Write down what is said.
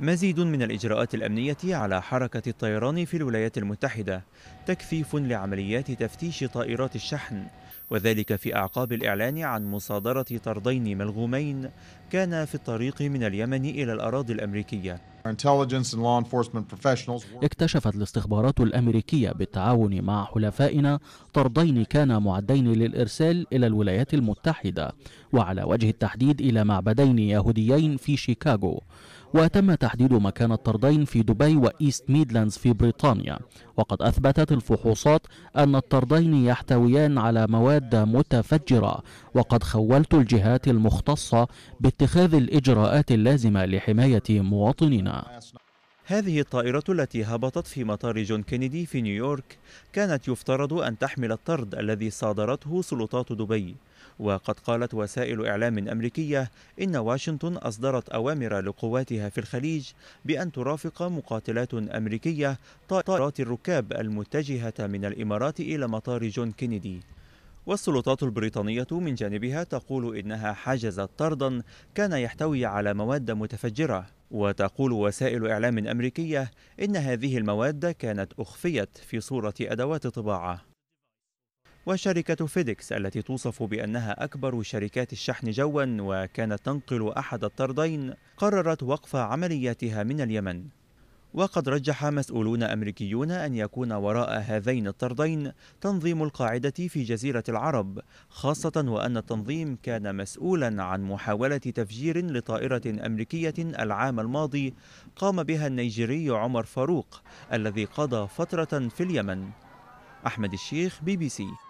مزيد من الإجراءات الأمنية على حركة الطيران في الولايات المتحدة تكثيف لعمليات تفتيش طائرات الشحن وذلك في أعقاب الإعلان عن مصادرة طردين ملغومين كان في الطريق من اليمن إلى الأراضي الأمريكية اكتشفت الاستخبارات الأمريكية بالتعاون مع حلفائنا طردين كانا معدين للإرسال إلى الولايات المتحدة وعلى وجه التحديد إلى معبدين يهوديين في شيكاغو وتم تحديد مكان الطردين في دبي وإيست ميدلاندز في بريطانيا وقد أثبتت الفحوصات أن الطردين يحتويان على مواد متفجرة وقد خولت الجهات المختصة باتخاذ الإجراءات اللازمة لحماية مواطنينا هذه الطائرة التي هبطت في مطار جون كينيدي في نيويورك كانت يفترض أن تحمل الطرد الذي صادرته سلطات دبي وقد قالت وسائل إعلام أمريكية إن واشنطن أصدرت أوامر لقواتها في الخليج بأن ترافق مقاتلات أمريكية طائرات الركاب المتجهة من الإمارات إلى مطار جون كينيدي والسلطات البريطانية من جانبها تقول إنها حجزت طردا كان يحتوي على مواد متفجرة وتقول وسائل إعلام أمريكية إن هذه المواد كانت أخفيت في صورة أدوات طباعة وشركة فيديكس التي توصف بأنها أكبر شركات الشحن جوا وكانت تنقل أحد الطردين قررت وقف عملياتها من اليمن وقد رجح مسؤولون أمريكيون أن يكون وراء هذين الطردين تنظيم القاعدة في جزيرة العرب خاصة وأن التنظيم كان مسؤولا عن محاولة تفجير لطائرة أمريكية العام الماضي قام بها النيجيري عمر فاروق الذي قضى فترة في اليمن أحمد الشيخ بي بي سي